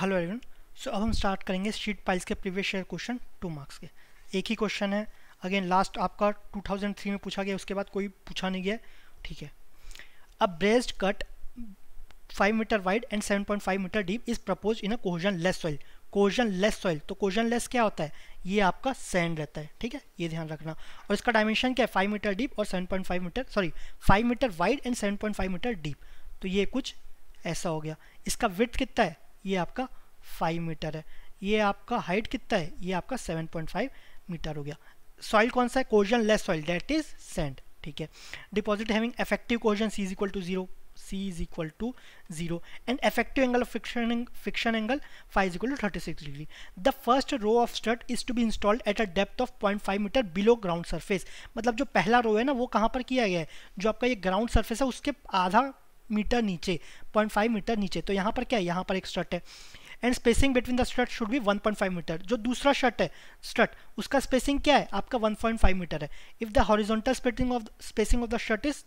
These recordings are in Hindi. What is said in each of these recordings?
हेलो एवरीवन सो अब हम स्टार्ट करेंगे शीट पाइल्स के previous year question two marks के एक ही क्वेश्चन है अगेन लास्ट आपका 2003 में पूछा गया उसके बाद कोई पूछा नहीं गया ठीक है अब braced cut 5 metre wide and 7.5 metre deep is propose in a cohesionless soil cohesionless soil तो कोजन लेस क्या होता है ये आपका सैंड रहता है ठीक है ये ध्यान रखना और इसका डायमेंशन क्या है फाइव मीटर डीप और seven point five metre sorry five metre wide and seven point five metre deep तो ये कुछ ऐसा हो गया इसका विथ कितना है ये आपका फाइव मीटर है ये आपका हाइट कितना है ये आपका सेवन पॉइंट फाइव मीटर हो गया सॉइल कौन सा है cohesionless soil that is sand ठीक है deposit having effective cohesion c is equal to zero c is equal to zero and effective angle of friction friction angle phi is equal to thirty six degree the first row of strut is to be installed at a depth of point five metre below ground surface मतलब जो पहला रो है ना वो कहाँ पर किया गया है जो आपका ये ग्राउंड सर्फेस है उसके आधा मीटर नीचे 0.5 मीटर नीचे तो यहाँ पर क्या है यहाँ पर एक स्ट्रट है and spacing between the strut should be 1.5 metre जो दूसरा शर्ट है स्ट्रट उसका स्पेसिंग क्या है आपका 1.5 मीटर है if the horizontal spacing of spacing of the strut is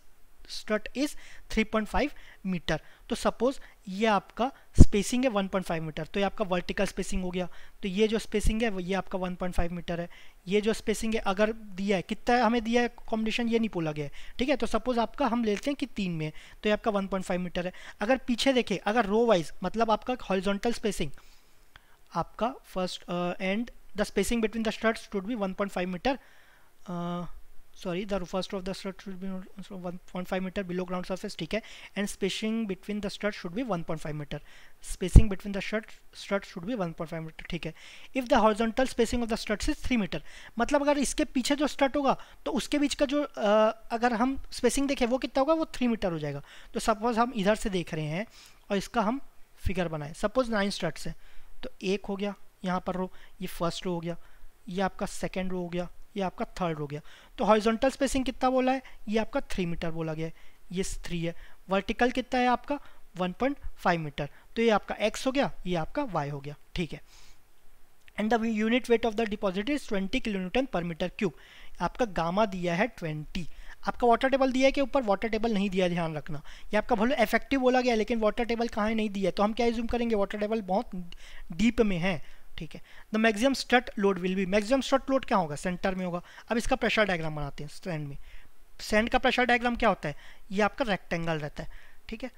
strut is 3.5 metre तो सपोज ये आपका स्पेसिंग है 1.5 मीटर तो ये आपका वर्टिकल स्पेसिंग हो गया तो ये जो स्पेसिंग है ये आपका 1.5 मीटर है ये जो स्पेसिंग है अगर दिया है कितना हमें दिया है कॉम्बिनेशन ये नहीं बोला गया है ठीक है तो सपोज आपका हम लेते हैं कि तीन में तो ये आपका 1.5 मीटर है अगर पीछे देखें अगर रो वाइज मतलब आपका हॉरिजॉन्टल स्पेसिंग आपका first and the spacing between the struts should be five metre sorry the first of the strut should be five metre below ground surface ठीक है and spacing between the strut should be five metre spacing between the strut strut should be five metre ठीक है if the horizontal spacing of the strut is three metre मतलब अगर इसके पीछे जो स्ट्रट होगा तो उसके बीच का जो आ, अगर हम स्पेसिंग देखें वो कितना होगा वो थ्री मीटर हो जाएगा तो सपोज हम इधर से देख रहे हैं और इसका हम फिगर बनाए सपोज नाइन स्ट्रट्स है तो एक हो गया यहाँ पर रो ये फर्स्ट रो हो गया ये आपका सेकेंड रो हो गया ये आपका थर्ड हो गया तो हॉरिजॉन्टल स्पेसिंग कितना बोला है ये आपका थ्री मीटर बोला गया है ये थ्री है वर्टिकल कितना है आपका 1.5 मीटर तो ये आपका एक्स हो गया ये आपका वाई हो गया ठीक है and the unit weight of the deposit is 20 kilometre per metre cube आपका गामा दिया है 20 आपका वाटर टेबल दिया है कि ऊपर वाटर टेबल नहीं दिया ध्यान रखना ये आपका भले इफेक्टिव बोला गया लेकिन वाटर टेबल कहाँ नहीं दिया तो हम क्या रिज्यूम करेंगे वाटर टेबल बहुत डीप में है ठीक है the maximum strut load will be maximum strut load क्या होगा सेंटर में होगा अब इसका प्रेशर डायग्राम बनाते हैं स्टैंड में सैंड का प्रेशर डायग्राम क्या होता है ये आपका रेक्टेंगल रहता है ठीक है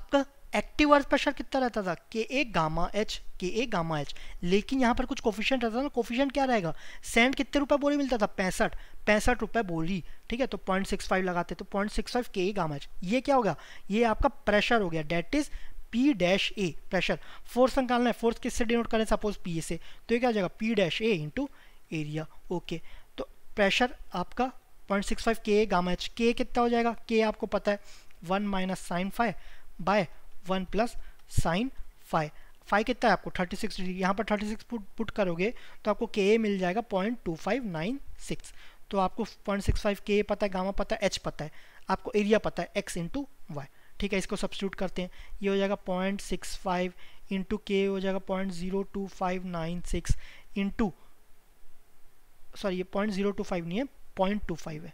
आपका एक्टिव अर्थ प्रेशर कितना रहता था के ए गामा एच के ए गामा एच लेकिन यहाँ पर कुछ कोफिशियंट रहता था ना कोफिशियंट क्या रहेगा सेंट कितने रुपए बोरी मिलता था पैंसठ पैंसठ रुपए बोरी ठीक है तो पॉइंट सिक्स फाइव लगाते तो पॉइंट सिक्स फाइव के ए गामा एच ये क्या होगा ये आपका प्रेशर हो गया that is P dash A pressure force निकालना है फोर्स किससे डिनोट करें सपोज पी ए से तो ये क्या हो जाएगा P dash A into area okay तो प्रेशर आपका point six five K gamma H K कितना हो जाएगा के आपको पता है one minus sine phi by one plus sine phi phi कितना है आपको थर्टी सिक्स डिग्री यहाँ पर थर्टी सिक्स पुट पुट करोगे तो आपको के ए मिल जाएगा point two five nine six तो आपको पॉइंट सिक्स फाइव के ए पता है गामा पता है एच पता है आपको एरिया पता है एक्स इंटू वाई ठीक है इसको सब्सिट्यूट करते हैं ये हो जाएगा point six five into K हो जाएगा point zero two five nine six into sorry ये पॉइंट ज़ीरो टू फाइव नहीं है पॉइंट टू फाइव है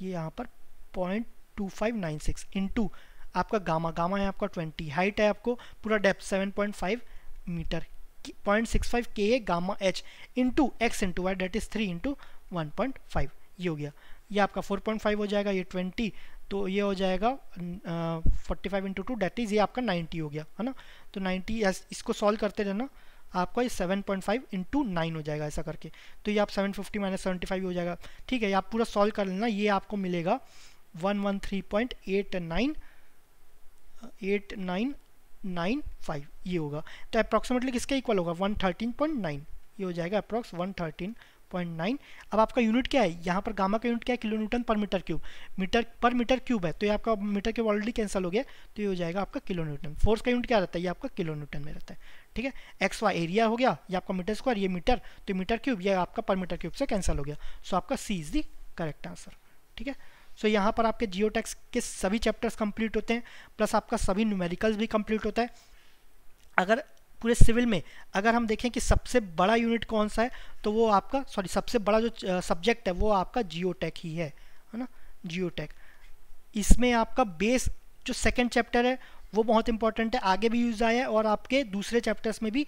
ये यहाँ पर point two five nine six into आपका गामा गामा है आपका ट्वेंटी हाइट है आपको पूरा depth seven point five metre point six five K gamma H into X into Y that is three into one point five ये हो गया ये आपका 4.5 हो जाएगा ये 20 तो ये हो जाएगा forty five into two that is ये आपका 90 हो गया है ना तो 90 इसको सॉल्व करते रहना आपका ये 7.5 पॉइंट फाइव इंटू नाइन हो जाएगा ऐसा करके तो ये आप 750 फिफ्टी माइनस सेवेंटी फाइव हो जाएगा ठीक है ये आप पूरा सॉल्व कर लेना ये आपको मिलेगा one one three point eight eight nine nine nine five ये होगा तो अप्रोक्सीमेटली किसके इक्वल होगा वन थर्टीन पॉइंट नाइन ये हो जाएगा अप्रोक्स थर्टीन पॉइंट नाइन अब आपका यूनिट क्या है यहाँ पर गामा का यूनिट क्या है kilo newton per metre cube metre per metre cube है तो ये आपका मीटर क्यूब ऑलरेडी कैंसिल हो गया तो ये हो जाएगा आपका किलो न्यूटन फोर्स का यूनिट क्या रहता है ये आपका किलो न्यूटन में रहता है ठीक है एक्स वाई एरिया हो गया ये आपका मीटर स्क्वायर ये मीटर तो मीटर क्यूब यह आपका पर मीटर क्यूब से कैंसिल हो गया सो आपका C is the correct answer ठीक है सो so, यहाँ पर आपके जियो के सभी चैप्टर्स कंप्लीट होते हैं प्लस आपका सभी न्यूमेरिकल्स भी कंप्लीट होता है अगर पूरे सिविल में अगर हम देखें कि सबसे बड़ा यूनिट कौन सा है तो वो आपका सॉरी सबसे बड़ा जो सब्जेक्ट है वो आपका जियो ही है है ना जियो इसमें आपका बेस जो सेकेंड चैप्टर है वो बहुत इंपॉर्टेंट है आगे भी यूज़ आया है और आपके दूसरे चैप्टर्स में भी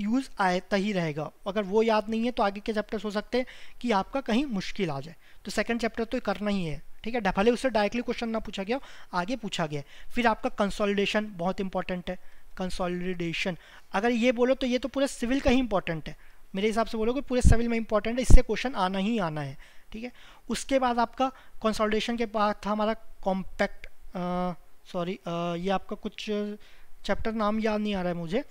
यूज़ आता ही रहेगा अगर वो याद नहीं है तो आगे के चैप्टर्स हो सकते हैं कि आपका कहीं मुश्किल आ जाए तो सेकंड चैप्टर तो करना ही है ठीक है भले उससे डायरेक्टली क्वेश्चन ना पूछा गया आगे पूछा गया फिर आपका कंसोलिडेशन बहुत इंपॉर्टेंट है कंसोलिडेशन अगर ये बोलो तो ये तो पूरे सिविल का ही इंपॉर्टेंट है मेरे हिसाब से बोलो कि पूरे सिविल में इंपॉर्टेंट है इससे क्वेश्चन आना ही आना है ठीक है उसके बाद आपका कंसोलिडेशन के बाद था हमारा कॉम्पैक्ट सॉरी ये आपका कुछ चैप्टर नाम याद नहीं आ रहा है मुझे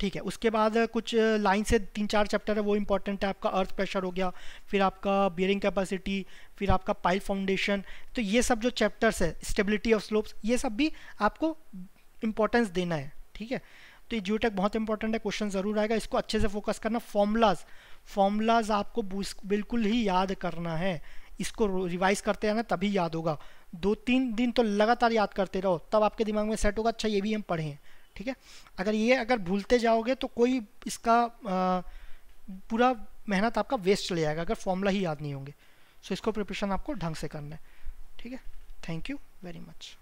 ठीक है उसके बाद कुछ लाइन से तीन चार चैप्टर है वो इंपॉर्टेंट है आपका अर्थ प्रेशर हो गया फिर आपका बियरिंग कैपेसिटी फिर आपका पाइल फाउंडेशन तो ये सब जो चैप्टर्स है स्टेबिलिटी ऑफ स्लोप्स ये सब भी आपको इम्पोर्टेंस देना है ठीक है तो ये जियोटेक बहुत इंपॉर्टेंट है क्वेश्चन ज़रूर आएगा इसको अच्छे से फोकस करना फॉर्मूलाज फॉर्मूलाज आपको बिल्कुल ही याद करना है इसको रिवाइज करते रहना तभी याद होगा दो तीन दिन तो लगातार याद करते रहो तब आपके दिमाग में सेट होगा अच्छा ये भी हम पढ़े ठीक है अगर ये अगर भूलते जाओगे तो कोई इसका आ, पूरा मेहनत आपका वेस्ट चले जाएगा अगर फॉर्मूला ही याद नहीं होंगे सो so, इसको प्रिपरेशन आपको ढंग से करना है ठीक है थैंक यू वेरी मच